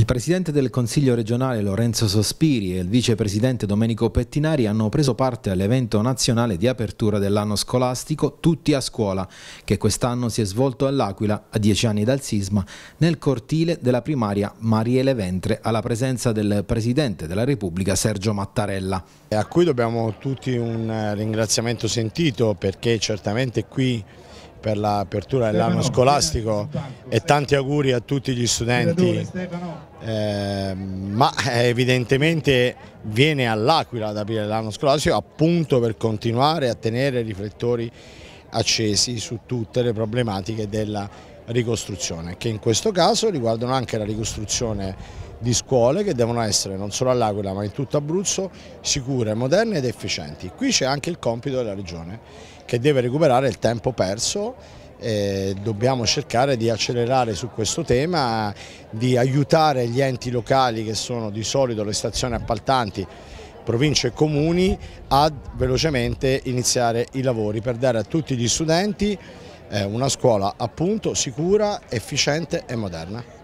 Il presidente del Consiglio regionale Lorenzo Sospiri e il vicepresidente Domenico Pettinari hanno preso parte all'evento nazionale di apertura dell'anno scolastico Tutti a scuola, che quest'anno si è svolto all'Aquila, a dieci anni dal sisma, nel cortile della primaria Mariele Ventre, alla presenza del presidente della Repubblica Sergio Mattarella. A cui dobbiamo tutti un eh, ringraziamento sentito perché certamente qui per l'apertura dell'anno eh, scolastico eh, e tanti auguri a tutti gli studenti, ehm, eh, ma evidentemente viene all'Aquila ad aprire l'anno scolastico appunto per continuare a tenere i riflettori accesi su tutte le problematiche della ricostruzione, che in questo caso riguardano anche la ricostruzione di scuole che devono essere non solo all'Aquila ma in tutto Abruzzo sicure, moderne ed efficienti. Qui c'è anche il compito della Regione che deve recuperare il tempo perso e dobbiamo cercare di accelerare su questo tema, di aiutare gli enti locali che sono di solito le stazioni appaltanti province e comuni a velocemente iniziare i lavori per dare a tutti gli studenti eh, una scuola appunto sicura, efficiente e moderna.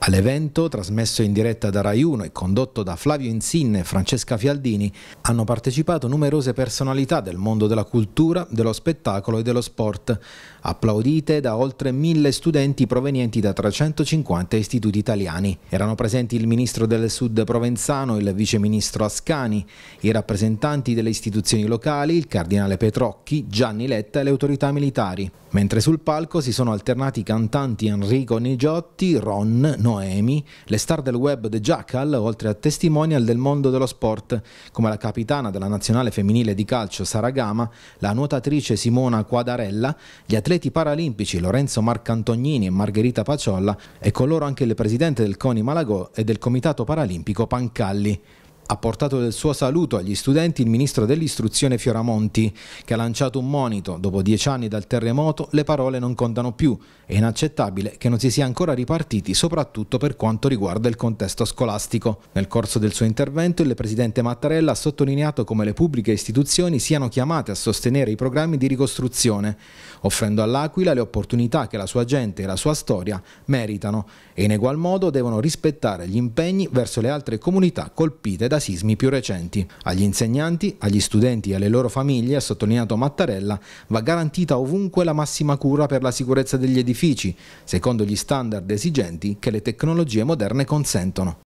All'evento, trasmesso in diretta da Rai 1 e condotto da Flavio Insinne e Francesca Fialdini, hanno partecipato numerose personalità del mondo della cultura, dello spettacolo e dello sport, applaudite da oltre mille studenti provenienti da 350 istituti italiani. Erano presenti il ministro del Sud Provenzano, il viceministro Ascani, i rappresentanti delle istituzioni locali, il cardinale Petrocchi, Gianni Letta e le autorità militari. Mentre sul palco si sono alternati i cantanti Enrico Nigiotti, Ron, Noemi, le star del web The Jackal, oltre a testimonial del mondo dello sport, come la capitana della nazionale femminile di calcio Sara Gama, la nuotatrice Simona Quadarella, gli atleti paralimpici Lorenzo Marcantognini e Margherita Paciolla e con loro anche il presidente del CONI Malagò e del Comitato Paralimpico Pancalli. Ha portato del suo saluto agli studenti il ministro dell'istruzione Fioramonti, che ha lanciato un monito. Dopo dieci anni dal terremoto le parole non contano più. È inaccettabile che non si sia ancora ripartiti, soprattutto per quanto riguarda il contesto scolastico. Nel corso del suo intervento il presidente Mattarella ha sottolineato come le pubbliche istituzioni siano chiamate a sostenere i programmi di ricostruzione, offrendo all'Aquila le opportunità che la sua gente e la sua storia meritano e in egual modo devono rispettare gli impegni verso le altre comunità colpite da sismi più recenti. Agli insegnanti, agli studenti e alle loro famiglie, ha sottolineato Mattarella, va garantita ovunque la massima cura per la sicurezza degli edifici, secondo gli standard esigenti che le tecnologie moderne consentono.